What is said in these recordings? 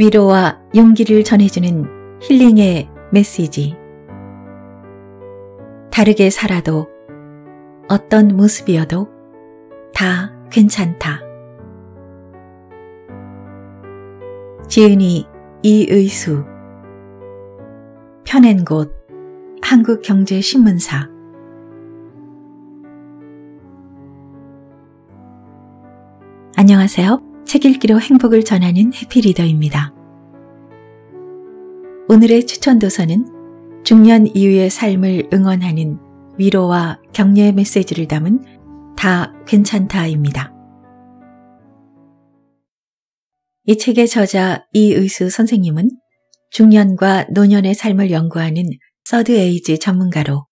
위로와 용기를 전해주는 힐링의 메시지. 다르게 살아도 어떤 모습이어도 다 괜찮다. 지은이 이의수 펴낸 곳 한국경제신문사 안녕하세요. 책 읽기로 행복을 전하는 해피리더입니다. 오늘의 추천 도서는 중년 이후의 삶을 응원하는 위로와 격려의 메시지를 담은 다 괜찮다입니다. 이 책의 저자 이의수 선생님은 중년과 노년의 삶을 연구하는 서드 에이지 전문가로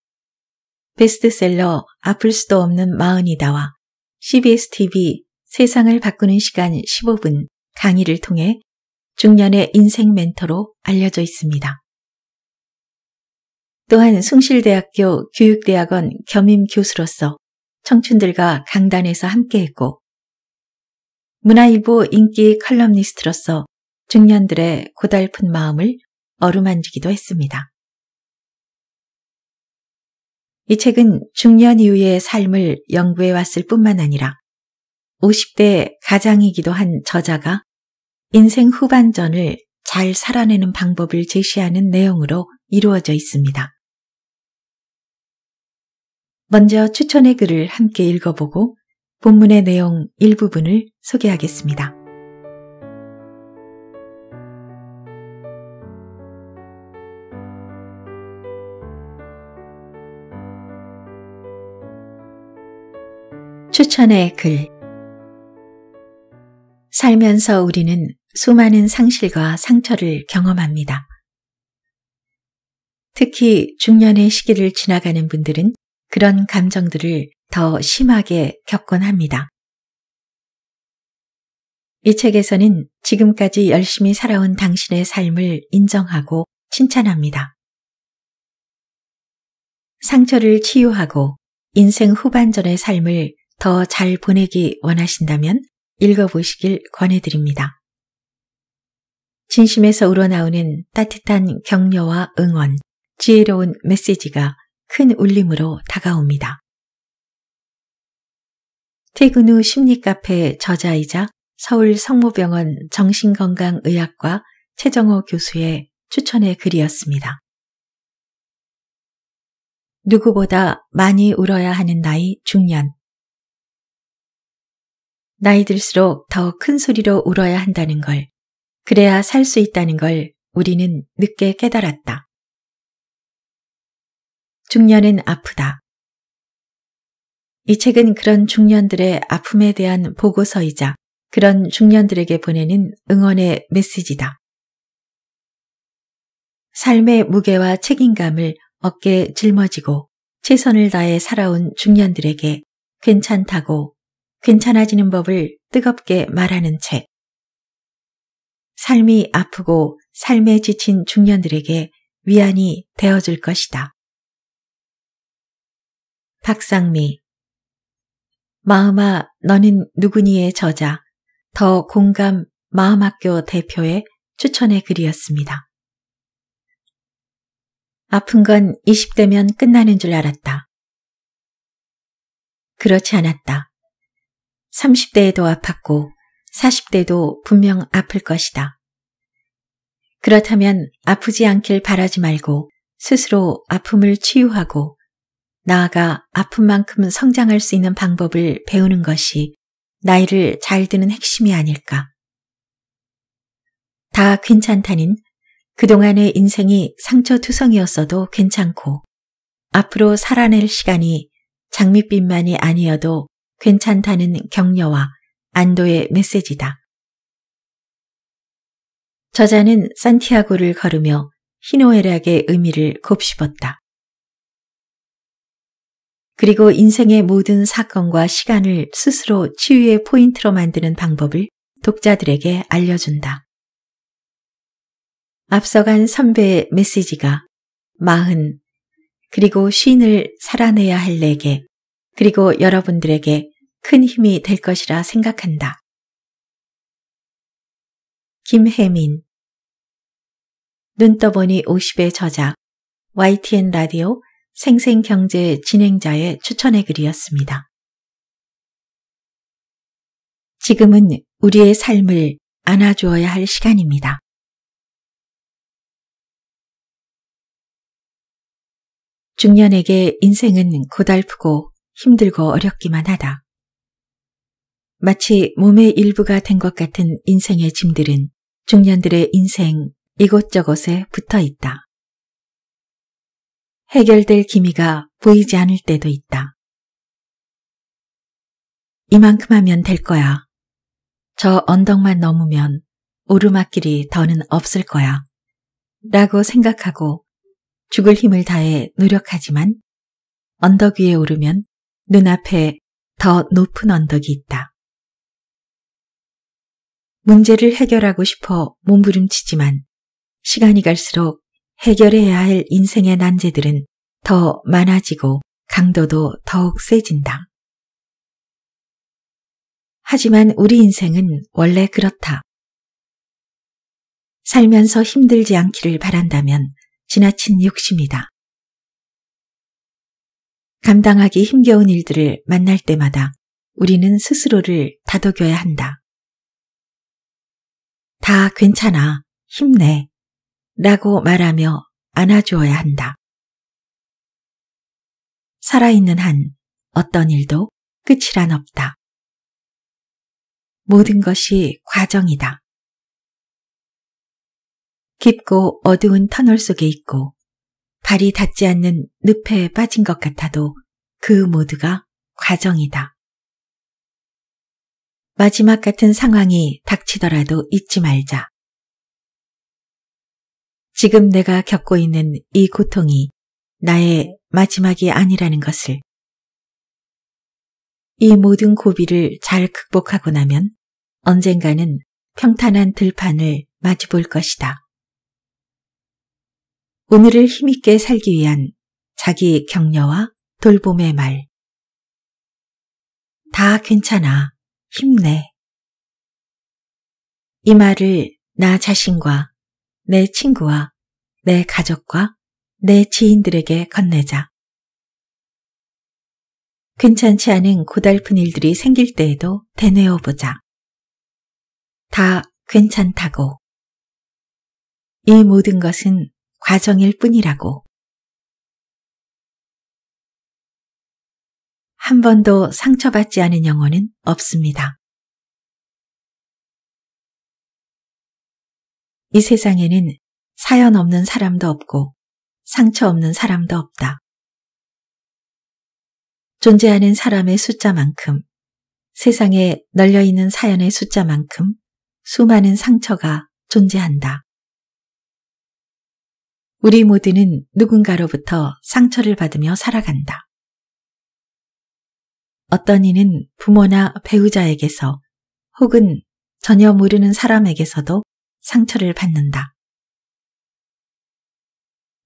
베스트셀러 아플 수도 없는 마흔이다와 CBS TV 세상을 바꾸는 시간 15분 강의를 통해 중년의 인생 멘토로 알려져 있습니다. 또한 숭실대학교 교육대학원 겸임 교수로서 청춘들과 강단에서 함께했고 문화일보 인기 칼럼니스트로서 중년들의 고달픈 마음을 어루만지기도 했습니다. 이 책은 중년 이후의 삶을 연구해 왔을 뿐만 아니라 50대 가장이기도 한 저자가 인생 후반전을 잘 살아내는 방법을 제시하는 내용으로 이루어져 있습니다. 먼저 추천의 글을 함께 읽어보고 본문의 내용 일부분을 소개하겠습니다. 추천의 글 살면서 우리는 수많은 상실과 상처를 경험합니다. 특히 중년의 시기를 지나가는 분들은 그런 감정들을 더 심하게 겪곤 합니다. 이 책에서는 지금까지 열심히 살아온 당신의 삶을 인정하고 칭찬합니다. 상처를 치유하고 인생 후반전의 삶을 더 잘 보내기 원하신다면 읽어보시길 권해드립니다. 진심에서 우러나오는 따뜻한 격려와 응원, 지혜로운 메시지가 큰 울림으로 다가옵니다. 퇴근 후 심리카페 저자이자 서울 성모병원 정신건강의학과 최정호 교수의 추천의 글이었습니다. 누구보다 많이 울어야 하는 나이 중년. 나이 들수록 더 큰 소리로 울어야 한다는 걸, 그래야 살 수 있다는 걸 우리는 늦게 깨달았다. 중년은 아프다. 이 책은 그런 중년들의 아픔에 대한 보고서이자 그런 중년들에게 보내는 응원의 메시지다. 삶의 무게와 책임감을 어깨 에 짊어지고 최선을 다해 살아온 중년들에게 괜찮다고 괜찮아지는 법을 뜨겁게 말하는 책. 삶이 아프고 삶에 지친 중년들에게 위안이 되어줄 것이다. 박상미 마음아 너는 누구니의 저자 더 공감 마음학교 대표의 추천의 글이었습니다. 아픈 건 20대면 끝나는 줄 알았다. 그렇지 않았다. 30대에도 아팠고 40대도 분명 아플 것이다. 그렇다면 아프지 않길 바라지 말고 스스로 아픔을 치유하고 나아가 아픔만큼 성장할 수 있는 방법을 배우는 것이 나이를 잘 드는 핵심이 아닐까. 다 괜찮다는 그동안의 인생이 상처투성이었어도 괜찮고 앞으로 살아낼 시간이 장밋빛만이 아니어도 괜찮다는 격려와 안도의 메시지다. 저자는 산티아고를 걸으며 희노애락의 의미를 곱씹었다. 그리고 인생의 모든 사건과 시간을 스스로 치유의 포인트로 만드는 방법을 독자들에게 알려준다. 앞서간 선배의 메시지가 마흔 그리고 쉰을 살아내야 할 내게 그리고 여러분들에게 큰 힘이 될 것이라 생각한다. 김혜민 눈 떠보니 50의 저자 YTN 라디오 생생경제 진행자의 추천의 글이었습니다. 지금은 우리의 삶을 안아주어야 할 시간입니다. 중년에게 인생은 고달프고 힘들고 어렵기만 하다. 마치 몸의 일부가 된 것 같은 인생의 짐들은 중년들의 인생 이곳저곳에 붙어 있다. 해결될 기미가 보이지 않을 때도 있다. 이만큼 하면 될 거야. 저 언덕만 넘으면 오르막길이 더는 없을 거야. 라고 생각하고 죽을 힘을 다해 노력하지만 언덕 위에 오르면 눈앞에 더 높은 언덕이 있다. 문제를 해결하고 싶어 몸부림치지만 시간이 갈수록 해결해야 할 인생의 난제들은 더 많아지고 강도도 더욱 세진다. 하지만 우리 인생은 원래 그렇다. 살면서 힘들지 않기를 바란다면 지나친 욕심이다. 감당하기 힘겨운 일들을 만날 때마다 우리는 스스로를 다독여야 한다. 다 괜찮아, 힘내, 라고 말하며 안아주어야 한다. 살아있는 한 어떤 일도 끝이란 없다. 모든 것이 과정이다. 깊고 어두운 터널 속에 있고 발이 닿지 않는 늪에 빠진 것 같아도 그 모두가 과정이다. 마지막 같은 상황이 닥치더라도 잊지 말자. 지금 내가 겪고 있는 이 고통이 나의 마지막이 아니라는 것을. 이 모든 고비를 잘 극복하고 나면 언젠가는 평탄한 들판을 마주 볼 것이다. 오늘을 힘있게 살기 위한 자기 격려와 돌봄의 말. 다 괜찮아. 힘내. 이 말을 나 자신과 내 친구와 내 가족과 내 지인들에게 건네자. 괜찮지 않은 고달픈 일들이 생길 때에도 되뇌어 보자. 다 괜찮다고. 이 모든 것은 과정일 뿐이라고. 한 번도 상처받지 않은 영혼은 없습니다. 이 세상에는 사연 없는 사람도 없고 상처 없는 사람도 없다. 존재하는 사람의 숫자만큼 세상에 널려있는 사연의 숫자만큼 수많은 상처가 존재한다. 우리 모두는 누군가로부터 상처를 받으며 살아간다. 어떤 이는 부모나 배우자에게서 혹은 전혀 모르는 사람에게서도 상처를 받는다.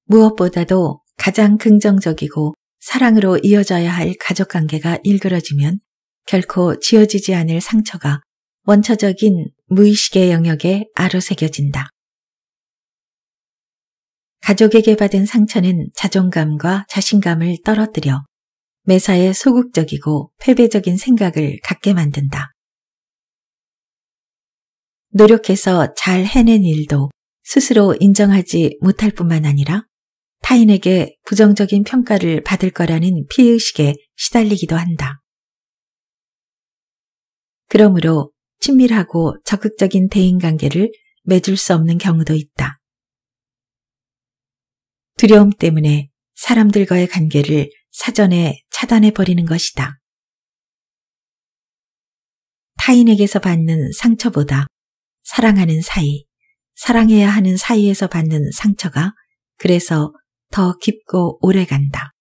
무엇보다도 가장 긍정적이고 사랑으로 이어져야 할 가족관계가 일그러지면 결코 지어지지 않을 상처가 원초적인 무의식의 영역에 아로새겨진다. 가족에게 받은 상처는 자존감과 자신감을 떨어뜨려 매사에 소극적이고 패배적인 생각을 갖게 만든다. 노력해서 잘 해낸 일도 스스로 인정하지 못할 뿐만 아니라 타인에게 부정적인 평가를 받을 거라는 피의식에 시달리기도 한다. 그러므로 친밀하고 적극적인 대인관계를 맺을 수 없는 경우도 있다. 두려움 때문에 사람들과의 관계를 사전에 차단해버리는 것이다. 타인에게서 받는 상처보다 사랑하는 사이, 사랑해야 하는 사이에서 받는 상처가 그래서 더 깊고 오래 간다.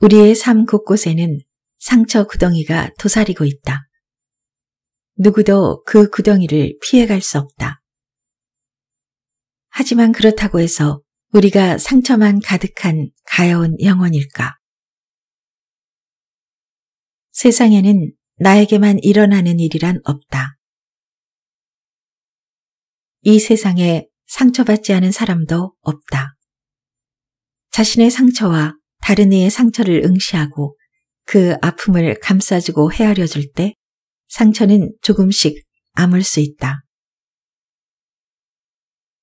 우리의 삶 곳곳에는 상처 구덩이가 도사리고 있다. 누구도 그 구덩이를 피해갈 수 없다. 하지만 그렇다고 해서 우리가 상처만 가득한 가여운 영혼일까? 세상에는 나에게만 일어나는 일이란 없다. 이 세상에 상처받지 않은 사람도 없다. 자신의 상처와 다른 이의 상처를 응시하고 그 아픔을 감싸주고 헤아려 줄때 상처는 조금씩 아물 수 있다.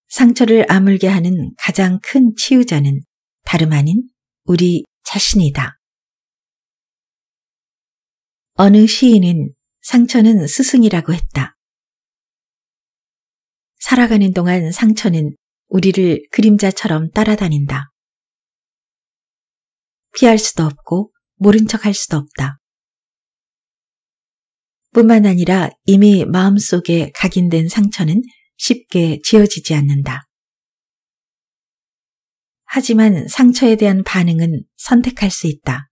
상처를 아물게 하는 가장 큰 치유자는 다름 아닌 우리 자신이다. 어느 시인은 상처는 스승이라고 했다. 살아가는 동안 상처는 우리를 그림자처럼 따라다닌다. 피할 수도 없고 모른 척할 수도 없다. 뿐만 아니라 이미 마음속에 각인된 상처는 쉽게 지어지지 않는다. 하지만 상처에 대한 반응은 선택할 수 있다.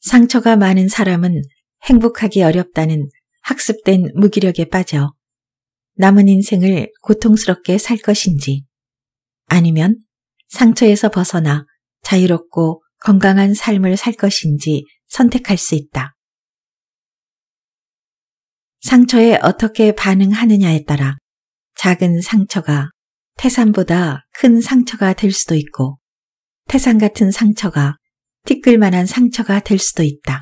상처가 많은 사람은 행복하기 어렵다는 학습된 무기력에 빠져 남은 인생을 고통스럽게 살 것인지 아니면 상처에서 벗어나 자유롭고 건강한 삶을 살 것인지 선택할 수 있다. 상처에 어떻게 반응하느냐에 따라 작은 상처가 태산보다 큰 상처가 될 수도 있고 태산 같은 상처가 티끌만한 상처가 될 수도 있다.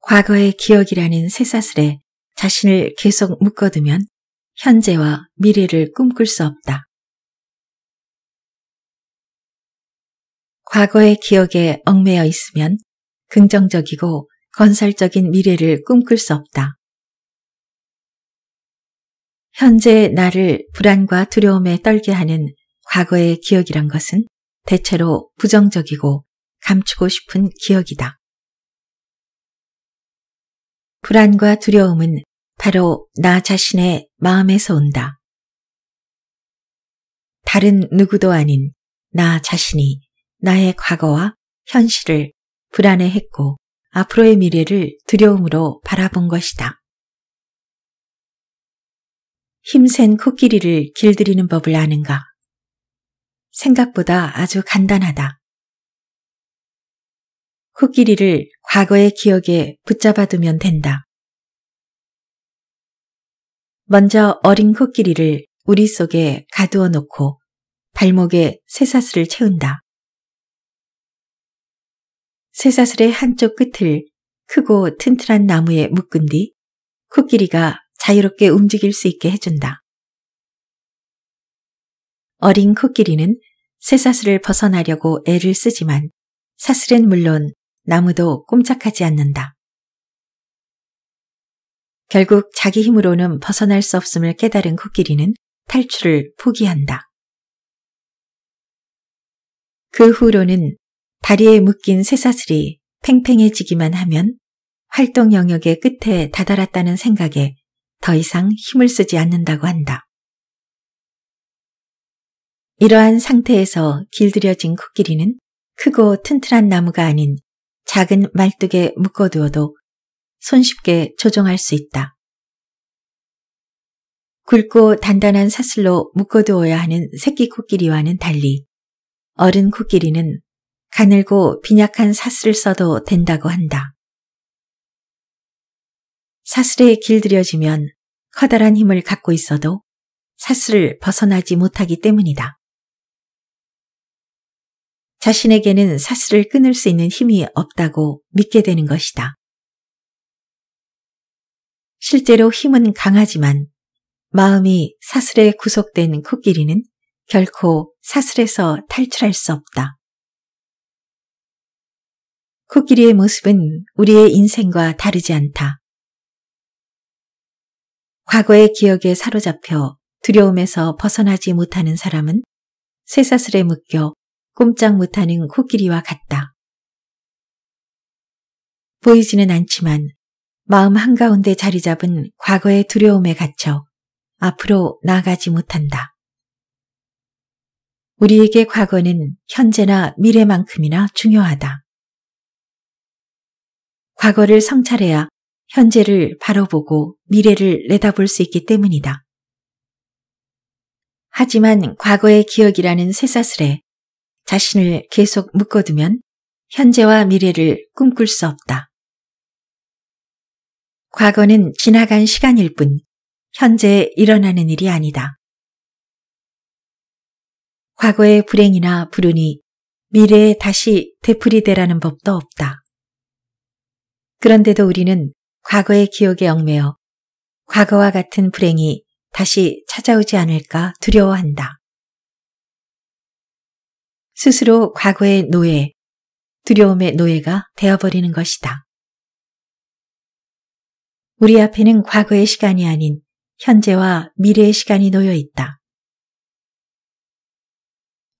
과거의 기억이라는 새사슬에 자신을 계속 묶어두면 현재와 미래를 꿈꿀 수 없다. 과거의 기억에 얽매여 있으면 긍정적이고 건설적인 미래를 꿈꿀 수 없다. 현재의 나를 불안과 두려움에 떨게 하는 과거의 기억이란 것은 대체로 부정적이고 감추고 싶은 기억이다. 불안과 두려움은 바로 나 자신의 마음에서 온다. 다른 누구도 아닌 나 자신이 나의 과거와 현실을 불안해했고 앞으로의 미래를 두려움으로 바라본 것이다. 힘센 코끼리를 길들이는 법을 아는가? 생각보다 아주 간단하다. 코끼리를 과거의 기억에 붙잡아두면 된다. 먼저 어린 코끼리를 우리 속에 가두어 놓고 발목에 새사슬을 채운다. 쇠사슬의 한쪽 끝을 크고 튼튼한 나무에 묶은 뒤 코끼리가 자유롭게 움직일 수 있게 해준다. 어린 코끼리는 쇠사슬을 벗어나려고 애를 쓰지만 사슬은 물론 나무도 꼼짝하지 않는다. 결국 자기 힘으로는 벗어날 수 없음을 깨달은 코끼리는 탈출을 포기한다. 그 후로는 다리에 묶인 쇠사슬이 팽팽해지기만 하면 활동 영역의 끝에 다다랐다는 생각에 더 이상 힘을 쓰지 않는다고 한다. 이러한 상태에서 길들여진 코끼리는 크고 튼튼한 나무가 아닌 작은 말뚝에 묶어두어도 손쉽게 조종할 수 있다. 굵고 단단한 사슬로 묶어두어야 하는 새끼 코끼리와는 달리 어른 코끼리는 가늘고 빈약한 사슬을 써도 된다고 한다. 사슬에 길들여지면 커다란 힘을 갖고 있어도 사슬을 벗어나지 못하기 때문이다. 자신에게는 사슬을 끊을 수 있는 힘이 없다고 믿게 되는 것이다. 실제로 힘은 강하지만 마음이 사슬에 구속된 코끼리는 결코 사슬에서 탈출할 수 없다. 코끼리의 그 모습은 우리의 인생과 다르지 않다. 과거의 기억에 사로잡혀 두려움에서 벗어나지 못하는 사람은 쇠사슬에 묶여 꼼짝 못하는 코끼리와 같다. 보이지는 않지만 마음 한가운데 자리 잡은 과거의 두려움에 갇혀 앞으로 나아가지 못한다. 우리에게 과거는 현재나 미래만큼이나 중요하다. 과거를 성찰해야 현재를 바라보고 미래를 내다볼 수 있기 때문이다. 하지만 과거의 기억이라는 새사슬에 자신을 계속 묶어두면 현재와 미래를 꿈꿀 수 없다. 과거는 지나간 시간일 뿐 현재에 일어나는 일이 아니다. 과거의 불행이나 불운이 미래에 다시 되풀이되라는 법도 없다. 그런데도 우리는 과거의 기억에 얽매여 과거와 같은 불행이 다시 찾아오지 않을까 두려워한다. 스스로 과거의 노예, 두려움의 노예가 되어버리는 것이다. 우리 앞에는 과거의 시간이 아닌 현재와 미래의 시간이 놓여 있다.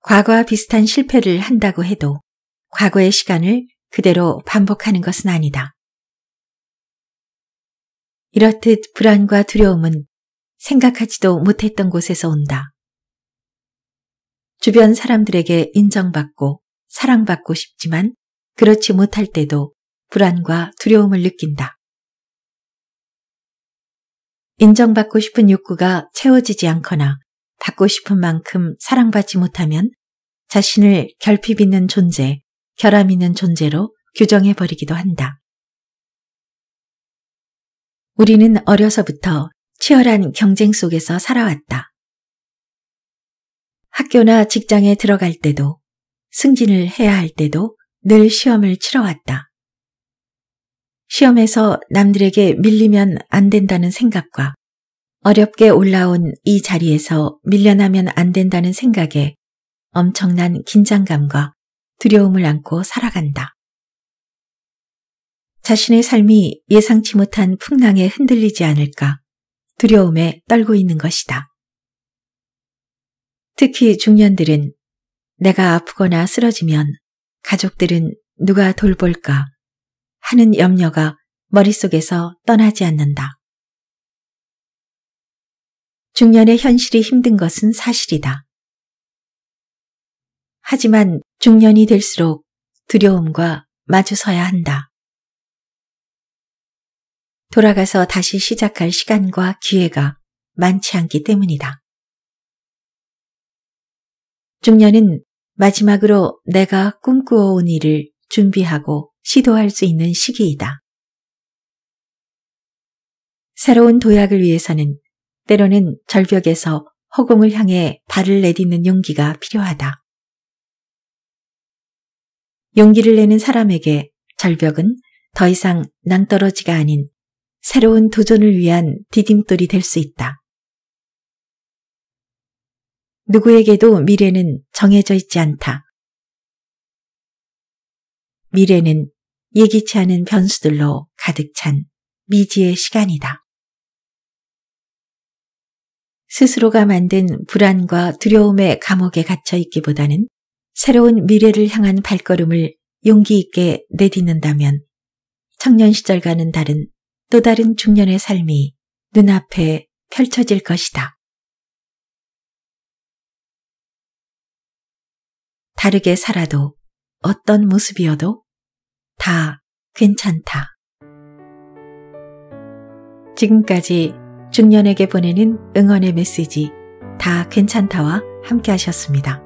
과거와 비슷한 실패를 한다고 해도 과거의 시간을 그대로 반복하는 것은 아니다. 이렇듯 불안과 두려움은 생각하지도 못했던 곳에서 온다. 주변 사람들에게 인정받고 사랑받고 싶지만 그렇지 못할 때도 불안과 두려움을 느낀다. 인정받고 싶은 욕구가 채워지지 않거나 받고 싶은 만큼 사랑받지 못하면 자신을 결핍 있는 존재, 결함 있는 존재로 규정해버리기도 한다. 우리는 어려서부터 치열한 경쟁 속에서 살아왔다. 학교나 직장에 들어갈 때도 승진을 해야 할 때도 늘 시험을 치러왔다. 시험에서 남들에게 밀리면 안 된다는 생각과 어렵게 올라온 이 자리에서 밀려나면 안 된다는 생각에 엄청난 긴장감과 두려움을 안고 살아간다. 자신의 삶이 예상치 못한 풍랑에 흔들리지 않을까 두려움에 떨고 있는 것이다. 특히 중년들은 내가 아프거나 쓰러지면 가족들은 누가 돌볼까 하는 염려가 머릿속에서 떠나지 않는다. 중년의 현실이 힘든 것은 사실이다. 하지만 중년이 될수록 두려움과 마주서야 한다. 돌아가서 다시 시작할 시간과 기회가 많지 않기 때문이다. 중년은 마지막으로 내가 꿈꾸어온 일을 준비하고 시도할 수 있는 시기이다. 새로운 도약을 위해서는 때로는 절벽에서 허공을 향해 발을 내딛는 용기가 필요하다. 용기를 내는 사람에게 절벽은 더 이상 낭떠러지가 아닌 새로운 도전을 위한 디딤돌이 될 수 있다. 누구에게도 미래는 정해져 있지 않다. 미래는 예기치 않은 변수들로 가득 찬 미지의 시간이다. 스스로가 만든 불안과 두려움의 감옥에 갇혀 있기보다는 새로운 미래를 향한 발걸음을 용기 있게 내딛는다면 청년 시절과는 다른 또 다른 중년의 삶이 눈앞에 펼쳐질 것이다. 다르게 살아도 어떤 모습이어도 다 괜찮다. 지금까지 중년에게 보내는 응원의 메시지 다 괜찮다와 함께 하셨습니다.